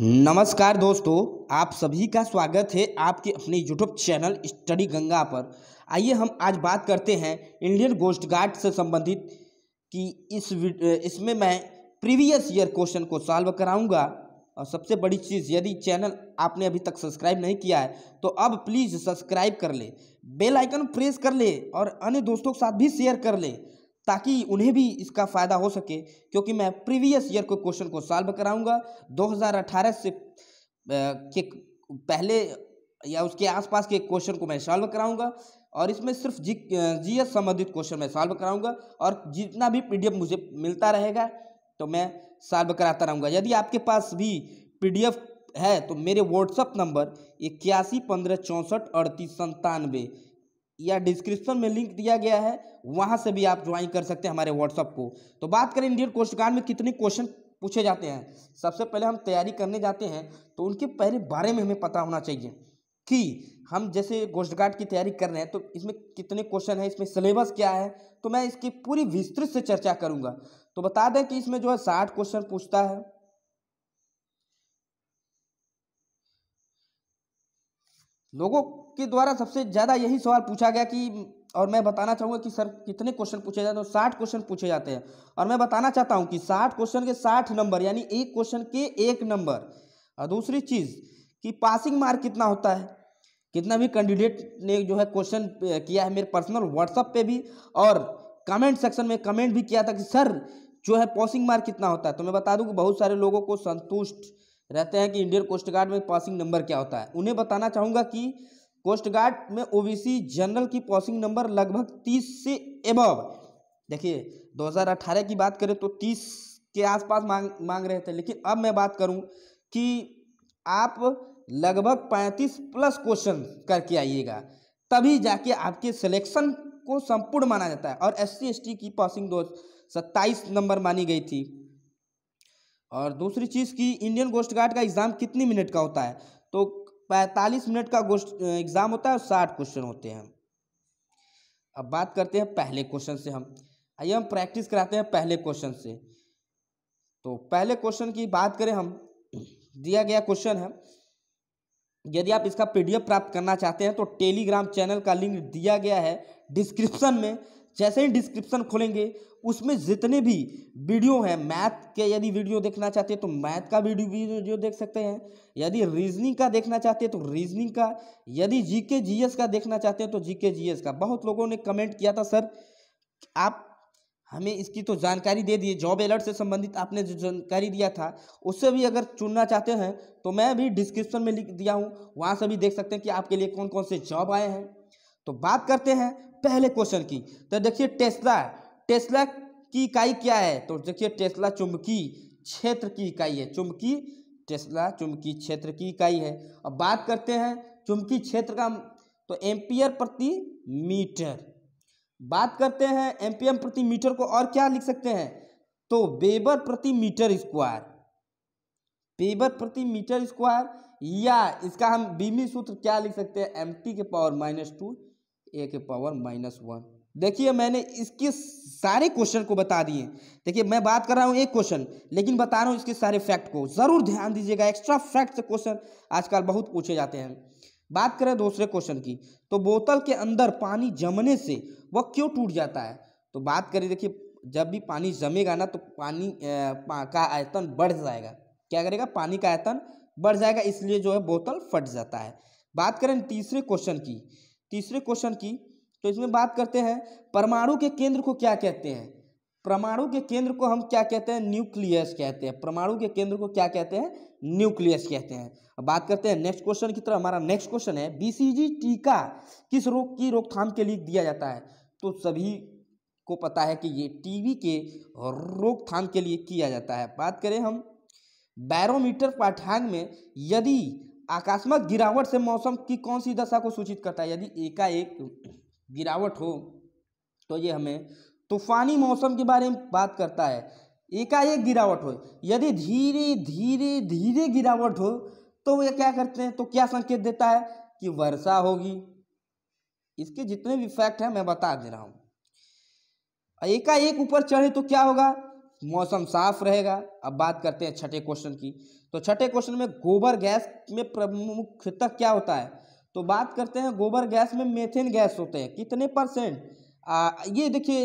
नमस्कार दोस्तों आप सभी का स्वागत है आपके अपने यूट्यूब चैनल स्टडी गंगा पर आइए हम आज बात करते हैं इंडियन गोस्ट गार्ड से संबंधित कि इस इसमें मैं प्रीवियस ईयर क्वेश्चन को सॉल्व कराऊंगा और सबसे बड़ी चीज़ यदि चैनल आपने अभी तक सब्सक्राइब नहीं किया है तो अब प्लीज़ सब्सक्राइब कर ले बेल आइकन प्रेस कर ले और अन्य दोस्तों के साथ भी शेयर कर ले ताकि उन्हें भी इसका फ़ायदा हो सके क्योंकि मैं प्रीवियस ईयर के क्वेश्चन को सॉल्व कराऊंगा 2018 से के पहले या उसके आसपास के क्वेश्चन को मैं सॉल्व कराऊंगा और इसमें सिर्फ जी जी एस संबंधित क्वेश्चन मैं सॉल्व कराऊंगा और जितना भी पी मुझे मिलता रहेगा तो मैं सॉल्व कराता रहूँगा यदि आपके पास भी पी है तो मेरे व्हाट्सअप नंबर इक्यासी पंद्रह चौंसठ अड़तीस संतानवे या डिस्क्रिप्शन में लिंक दिया गया है वहाँ से भी आप ज्वाइन कर सकते हैं हमारे व्हाट्सअप को तो बात करें इंडियन कोस्ट गार्ड में कितने क्वेश्चन पूछे जाते हैं सबसे पहले हम तैयारी करने जाते हैं तो उनके पहले बारे में हमें पता होना चाहिए कि हम जैसे कोस्ट गार्ड की तैयारी कर रहे हैं तो इसमें कितने क्वेश्चन हैं इसमें सिलेबस क्या है तो मैं इसकी पूरी विस्तृत से चर्चा करूँगा तो बता दें कि इसमें जो है साठ क्वेश्चन पूछता है लोगों के द्वारा सबसे ज़्यादा यही सवाल पूछा गया कि और मैं बताना चाहूँगा कि सर कितने क्वेश्चन पूछे जाते हैं साठ क्वेश्चन पूछे जाते हैं और मैं बताना चाहता हूँ कि साठ क्वेश्चन के साठ नंबर यानी एक क्वेश्चन के एक नंबर और दूसरी चीज़ कि पासिंग मार्क कितना होता है कितना भी कैंडिडेट ने जो है क्वेश्चन किया है मेरे पर्सनल व्हाट्सअप पर भी और कमेंट सेक्शन में कमेंट भी किया था कि सर जो है पासिंग मार्क कितना होता है तो मैं बता दूँ कि बहुत सारे लोगों को संतुष्ट रहते हैं कि इंडियन कोस्ट गार्ड में पासिंग नंबर क्या होता है उन्हें बताना चाहूँगा कि कोस्ट गार्ड में ओबीसी जनरल की पासिंग नंबर लगभग तीस से एबव देखिए 2018 की बात करें तो तीस के आसपास मांग मांग रहे थे लेकिन अब मैं बात करूं कि आप लगभग 35 प्लस क्वेश्चन करके आइएगा तभी जाके आपके सिलेक्शन को संपूर्ण माना जाता है और एस सी की पासिंग दो सत्ताईस नंबर मानी गई थी और दूसरी चीज़ कि इंडियन गोस्ट गार्ड का एग्ज़ाम कितनी मिनट का होता है तो पैंतालीस मिनट का गोस्ट एग्ज़ाम होता है और साठ क्वेश्चन होते हैं अब बात करते हैं पहले क्वेश्चन से हम आइए हम प्रैक्टिस कराते हैं पहले क्वेश्चन से तो पहले क्वेश्चन की बात करें हम दिया गया क्वेश्चन है यदि आप इसका पीडीएफ प्राप्त करना चाहते हैं तो टेलीग्राम चैनल का लिंक दिया गया है डिस्क्रिप्शन में जैसे ही डिस्क्रिप्शन खोलेंगे उसमें जितने भी वीडियो हैं मैथ के यदि वीडियो देखना चाहते हैं तो मैथ का वीडियो वीडियो देख सकते हैं यदि रीजनिंग का देखना चाहते हैं तो रीजनिंग का यदि जीके जीएस का देखना चाहते हैं तो जीके जीएस का बहुत लोगों ने कमेंट किया था सर आप हमें इसकी तो जानकारी दे दिए जॉब अलर्ट से संबंधित आपने जो जानकारी दिया था उससे भी अगर चुनना चाहते हैं तो मैं भी डिस्क्रिप्शन में लिख दिया हूँ वहाँ से भी देख सकते हैं कि आपके लिए कौन कौन से जॉब आए हैं तो बात करते हैं पहले क्वेश्चन की तो देखिए टेस्ला टेस्ला की इकाई क्या है तो देखिए टेस्ला चुंबकीय क्षेत्र की इकाई है चुंबकीय टेस्ला चुंबकीय क्षेत्र की इकाई है अब बात करते हैं चुंबकीय क्षेत्र का तो एम्पियर प्रति मीटर बात करते हैं एम्पियर प्रति मीटर को और क्या लिख सकते हैं तो बेबर प्रति मीटर स्क्वायर बेबर प्रति मीटर स्क्वायर या इसका हम बीमी सूत्र क्या लिख सकते हैं एम टी के पावर माइनस टू ए के पावर माइनस वन देखिए मैंने इसके सारे क्वेश्चन को बता दिए देखिए मैं बात कर रहा हूँ एक क्वेश्चन लेकिन बता रहा हूँ इसके सारे फैक्ट को ज़रूर ध्यान दीजिएगा एक्स्ट्रा फैक्ट से क्वेश्चन आजकल बहुत पूछे जाते हैं बात करें दूसरे क्वेश्चन की तो बोतल के अंदर पानी जमने से वह क्यों टूट जाता है तो बात करें देखिए जब भी पानी जमेगा ना तो पानी का आयतन बढ़ जाएगा क्या करेगा पानी का आयतन बढ़ जाएगा इसलिए जो है बोतल फट जाता है बात करें तीसरे क्वेश्चन की तीसरे क्वेश्चन की तो इसमें बात करते हैं परमाणु के केंद्र को क्या कहते हैं परमाणु के केंद्र को हम क्या कहते हैं न्यूक्लियस कहते हैं परमाणु के केंद्र को क्या कहते हैं न्यूक्लियस कहते हैं अब बात करते हैं नेक्स्ट क्वेश्चन की तरह हमारा नेक्स्ट क्वेश्चन है बीसीजी टीका किस रोग की रोकथाम के लिए दिया जाता है तो सभी को पता है कि ये टीवी के रोकथाम के लिए किया जाता है बात करें हम बैरोमीटर पाठ्यांग में यदि आकस्मक गिरावट से मौसम की कौन सी दशा को सूचित करता है यदि एकाएक गिरावट हो तो ये हमें तूफानी मौसम के बारे में बात करता है एकाएक गिरावट हो यदि धीरे धीरे धीरे गिरावट हो तो वे क्या करते हैं तो क्या संकेत देता है कि वर्षा होगी इसके जितने भी फैक्ट हैं मैं बता दे रहा हूँ एकाएक ऊपर चढ़े तो क्या होगा मौसम साफ रहेगा अब बात करते हैं छठे क्वेश्चन की तो छठे क्वेश्चन में गोबर गैस में तक क्या होता है तो बात करते हैं गोबर गैस में मेथेन गैस होते हैं कितने परसेंट आ, ये देखिए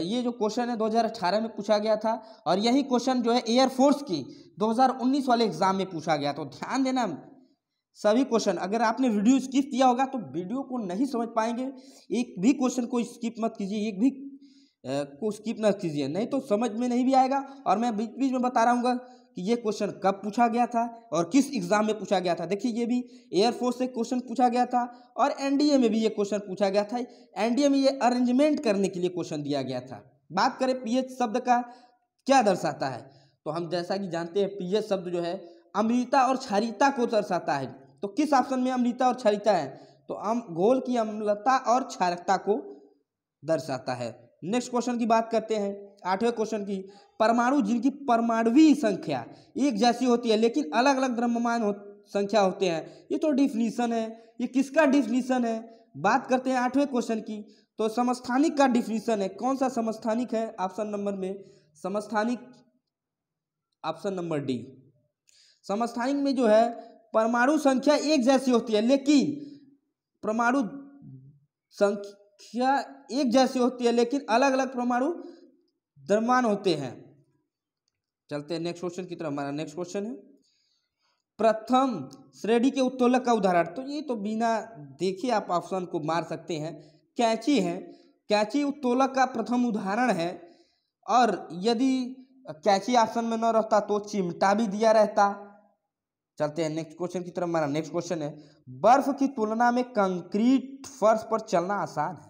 ये जो क्वेश्चन है 2018 में पूछा गया था और यही क्वेश्चन जो है एयरफोर्स की 2019 वाले एग्जाम में पूछा गया तो ध्यान देना सभी क्वेश्चन अगर आपने वीडियो स्किप किया होगा तो वीडियो को नहीं समझ पाएंगे एक भी क्वेश्चन को स्किप मत कीजिए एक भी को स्किप ना कीजिए नहीं तो समझ में नहीं भी आएगा और मैं बीच बीच में बता रहा हूँ कि ये क्वेश्चन कब पूछा गया था और किस एग्ज़ाम में पूछा गया था देखिए ये भी एयरफोर्स से क्वेश्चन पूछा गया था और एनडीए में भी ये क्वेश्चन पूछा गया था एनडीए में ये अरेंजमेंट करने के लिए क्वेश्चन दिया गया था बात करें पीएच शब्द का क्या दर्शाता है तो हम जैसा कि जानते हैं पीएच शब्द जो है अमृता और क्षरिता को दर्शाता है तो किस ऑप्शन में अमृता और क्षरिता है तो अम घोल की अम्लता और क्षारकता को दर्शाता है नेक्स्ट क्वेश्चन की बात करते हैं आठवें क्वेश्चन की परमाणु जिनकी परमाणुवीय संख्या एक जैसी होती है लेकिन अलग अलग द्रव्यमान हो, संख्या होते हैं ये तो डिफिनीसन है ये किसका डिफिनीसन है बात करते हैं आठवें क्वेश्चन की तो समस्थानिक का डिफिनीसन है कौन सा समस्थानिक है ऑप्शन नंबर में समस्थानिक ऑप्शन नंबर डी समस्थानिक में जो है परमाणु संख्या एक जैसी होती है लेकिन परमाणु संख्या संख्या एक जैसी होती है लेकिन अलग अलग परमाणु दरमान होते हैं चलते हैं नेक्स्ट क्वेश्चन की तरफ हमारा नेक्स्ट क्वेश्चन है प्रथम श्रेणी के उत्तोलक का उदाहरण तो ये तो बिना देखे आप ऑप्शन को मार सकते हैं कैची है कैची उत्तोलक का प्रथम उदाहरण है और यदि कैची ऑप्शन में न रहता तो चिमटा भी दिया रहता चलते हैं नेक्स्ट क्वेश्चन की तरफ हमारा नेक्स्ट क्वेश्चन है बर्फ की तुलना में कंक्रीट फर्श पर चलना आसान है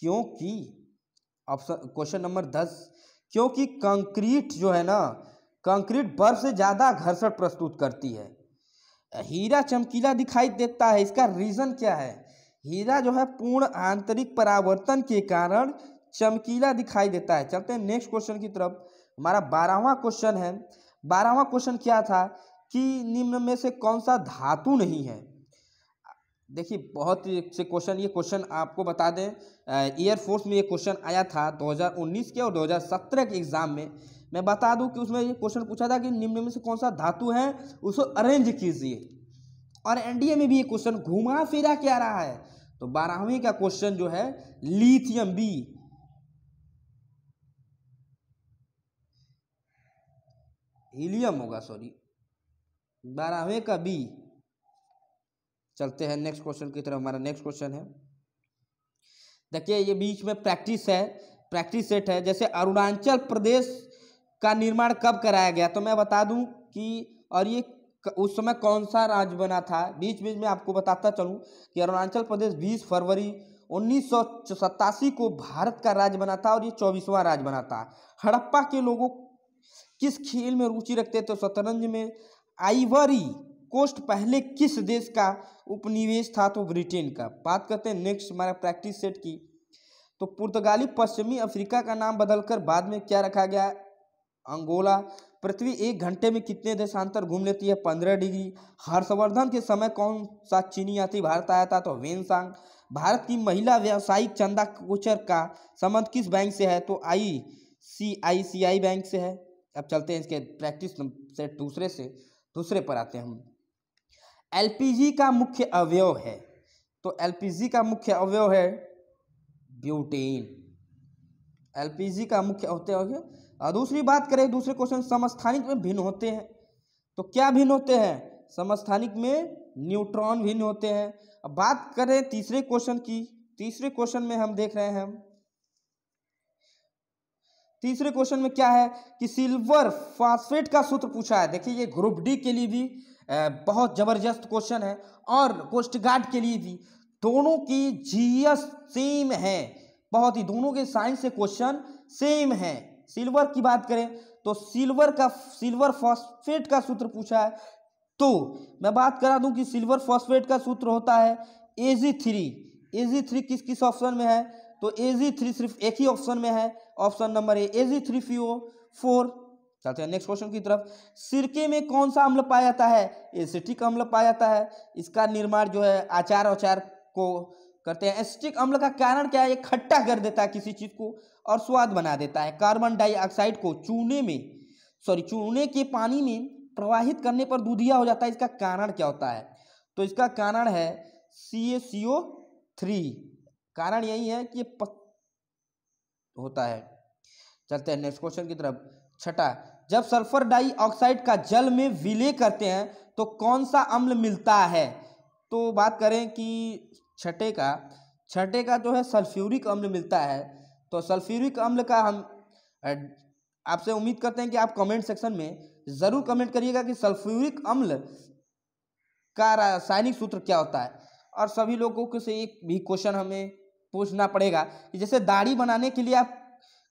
क्योंकि ऑप्शन क्वेश्चन नंबर दस क्योंकि कंक्रीट जो है ना कंक्रीट बर्फ से ज़्यादा घर्षण प्रस्तुत करती है हीरा चमकीला दिखाई देता है इसका रीज़न क्या है हीरा जो है पूर्ण आंतरिक परावर्तन के कारण चमकीला दिखाई देता है चलते हैं नेक्स्ट क्वेश्चन की तरफ हमारा बारहवा क्वेश्चन है बारहवा क्वेश्चन क्या था कि निम्न में से कौन सा धातु नहीं है देखिए बहुत ही अच्छे क्वेश्चन ये क्वेश्चन आपको बता दें एयरफोर्स में ये क्वेश्चन आया था 2019 के और 2017 के एग्ज़ाम में मैं बता दूं कि उसमें ये क्वेश्चन पूछा था कि निम्न में से कौन सा धातु है उसको अरेंज कीजिए और एनडीए में भी ये क्वेश्चन घुमा फिरा के आ रहा है तो बारहवीं का क्वेश्चन जो है लिथियम बी हीलियम होगा सॉरी बारहवें का बी चलते हैं नेक्स्ट क्वेश्चन की तरफ हमारा नेक्स्ट क्वेश्चन है देखिए ये बीच में प्रैक्टिस है प्रैक्टिस सेट है जैसे अरुणाचल प्रदेश का निर्माण कब कराया गया तो मैं बता दूं कि और ये उस समय कौन सा राज्य बना था बीच बीच में आपको बताता चलूं कि अरुणाचल प्रदेश 20 फरवरी उन्नीस को भारत का राज्य बना था और ये चौबीसवां राज्य बना था हड़प्पा के लोगों किस खेल में रुचि रखते तो शतरंज में आइवरी कोस्ट पहले किस देश का उपनिवेश था तो ब्रिटेन का बात करते हैं नेक्स्ट हमारा प्रैक्टिस सेट की तो पुर्तगाली पश्चिमी अफ्रीका का नाम बदलकर बाद में क्या रखा गया अंगोला पृथ्वी एक घंटे में कितने देशांतर घूम लेती है पंद्रह डिग्री हर्षवर्धन के समय कौन सा चीनी यात्री भारत आया था तो वेनसांग भारत की महिला व्यावसायिक चंदा कोचर का संबंध किस बैंक से है तो आई सी आई सी आई बैंक से है अब चलते हैं इसके प्रैक्टिस सेट दूसरे से दूसरे पर आते हैं हम एलपीजी का मुख्य अवयव है तो एलपीजी का मुख्य अवयव है ब्यूटेन एलपीजी का मुख्य अवयव है और दूसरी बात करें दूसरे क्वेश्चन समस्थानिक में भिन्न होते हैं तो क्या भिन्न होते हैं समस्थानिक में न्यूट्रॉन भिन्न होते हैं अब बात करें तीसरे क्वेश्चन की तीसरे क्वेश्चन में हम देख रहे हैं तीसरे क्वेश्चन में क्या है कि सिल्वर फास्फेट का सूत्र पूछा है देखिए ये ग्रुप डी के लिए भी बहुत ज़बरदस्त क्वेश्चन है और कोस्ट गार्ड के लिए भी दोनों की जीएस सेम है बहुत ही दोनों के साइंस से क्वेश्चन सेम है सिल्वर की बात करें तो सिल्वर का सिल्वर फॉस्फेट का सूत्र पूछा है तो मैं बात करा दूं कि सिल्वर फॉस्फेट का सूत्र होता है एजी थ्री एजी थ्री किस किस ऑप्शन में है तो एजी थ्री सिर्फ एक ही ऑप्शन में है option number A AG three P O four चलते हैं नेक्स्ट क्वेश्चन की तरफ सिरके में कौन सा अम्ल पाया जाता है एसिटिक अम्ल पाया जाता है इसका निर्माण जो है आचार आचार को करते हैं एसिटिक अम्ल का कारण क्या है ये खट्टा कर देता है किसी चीज़ को और स्वाद बना देता है कार्बन डाइऑक्साइड को चूने में सॉरी चूने के पानी में प्रवाहित करने पर दूधिया हो जाता है इसका कारण क्या होता है तो इसका कारण है सी ए सी ओ थ्री कारण यही है कि ये होता है चलते हैं नेक्स्ट क्वेश्चन की तरफ छठा जब सल्फर डाइऑक्साइड का जल में विलय करते हैं तो कौन सा अम्ल मिलता है तो बात करें कि छठे का छठे का जो है सल्फ्यूरिक अम्ल मिलता है तो सल्फ्यूरिक अम्ल का हम आपसे उम्मीद करते हैं कि आप कमेंट सेक्शन में ज़रूर कमेंट करिएगा कि सल्फ्यूरिक अम्ल का रासायनिक सूत्र क्या होता है और सभी लोगों को से एक भी क्वेश्चन हमें पूछना पड़ेगा कि जैसे दाढ़ी बनाने के लिए आप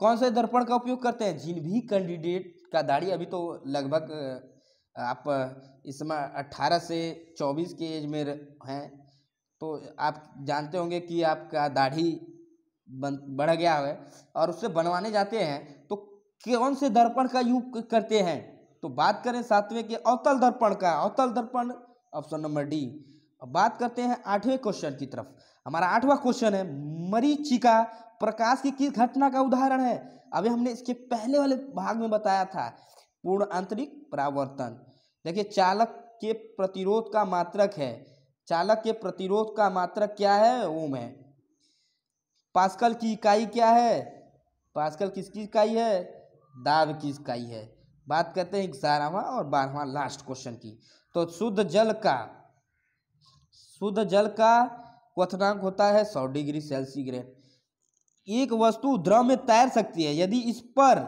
कौन से दर्पण का उपयोग करते हैं जिन भी कैंडिडेट का दाढ़ी अभी तो लगभग आप इस समय अट्ठारह से चौबीस के एज में हैं तो आप जानते होंगे कि आपका दाढ़ी बन बढ़ गया है और उससे बनवाने जाते हैं तो कौन से दर्पण का यूज करते हैं तो बात करें सातवें के अवतल दर्पण का अवतल दर्पण ऑप्शन नंबर डी बात करते हैं आठवें क्वेश्चन की तरफ हमारा आठवां क्वेश्चन है मरीचिका प्रकाश की किस घटना का उदाहरण है अभी हमने इसके पहले वाले भाग में बताया था पूर्ण आंतरिक परावर्तन देखिए चालक के प्रतिरोध का मात्रक है चालक के प्रतिरोध का मात्रक क्या है ओम है पास्कल की इकाई क्या है पास्कल किसकी इकाई है दाब की इकाई है बात करते हैं ग्यारहवा और बारहवा लास्ट क्वेश्चन की तो शुद्ध जल का शुद्ध जल का क्वनांक होता है सौ डिग्री सेल्सियस एक वस्तु द्रव में तैर सकती है यदि इस पर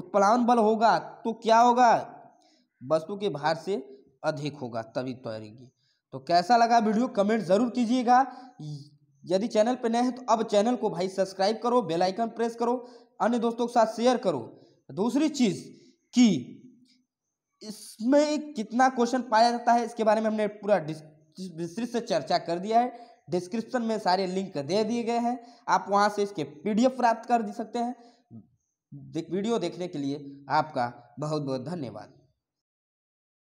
उत्पलान बल होगा तो क्या होगा वस्तु के भार से अधिक होगा तभी तैरेगी तो कैसा लगा वीडियो कमेंट ज़रूर कीजिएगा यदि चैनल पर नए हैं तो अब चैनल को भाई सब्सक्राइब करो बेल आइकन प्रेस करो अन्य दोस्तों के साथ शेयर करो दूसरी चीज़ कि इसमें कितना क्वेश्चन पाया जाता है इसके बारे में हमने पूरा विस्तृत से चर्चा कर दिया है डिस्क्रिप्शन में सारे लिंक दे दिए गए हैं आप वहाँ से इसके पीडीएफ प्राप्त कर सकते हैं वीडियो देखने के लिए आपका बहुत बहुत धन्यवाद